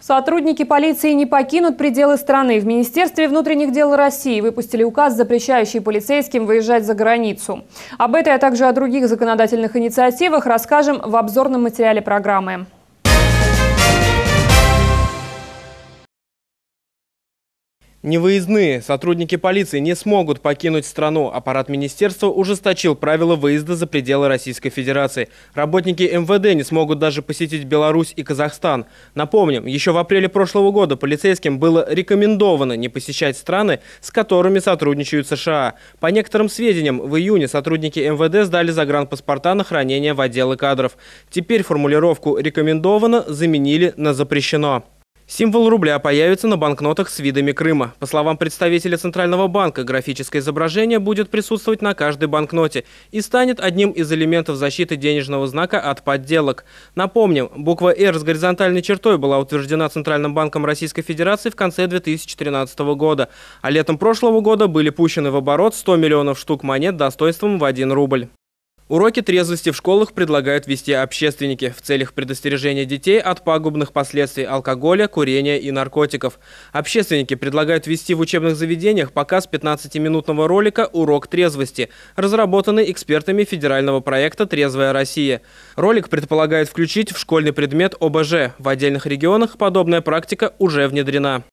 Сотрудники полиции не покинут пределы страны. В Министерстве внутренних дел России выпустили указ, запрещающий полицейским выезжать за границу. Об этой, а также о других законодательных инициативах расскажем в обзорном материале программы. Невыездные. Сотрудники полиции не смогут покинуть страну. Аппарат министерства ужесточил правила выезда за пределы Российской Федерации. Работники МВД не смогут даже посетить Беларусь и Казахстан. Напомним, еще в апреле прошлого года полицейским было рекомендовано не посещать страны, с которыми сотрудничают США. По некоторым сведениям, в июне сотрудники МВД сдали загранпаспорта на хранение в отделы кадров. Теперь формулировку «рекомендовано» заменили на «запрещено». Символ рубля появится на банкнотах с видами Крыма. По словам представителя Центрального банка, графическое изображение будет присутствовать на каждой банкноте и станет одним из элементов защиты денежного знака от подделок. Напомним, буква «Р» с горизонтальной чертой была утверждена Центральным банком Российской Федерации в конце 2013 года, а летом прошлого года были пущены в оборот 100 миллионов штук монет достоинством в 1 рубль. Уроки трезвости в школах предлагают вести общественники в целях предостережения детей от пагубных последствий алкоголя, курения и наркотиков. Общественники предлагают вести в учебных заведениях показ 15-минутного ролика «Урок трезвости», разработанный экспертами федерального проекта «Трезвая Россия». Ролик предполагает включить в школьный предмет ОБЖ. В отдельных регионах подобная практика уже внедрена.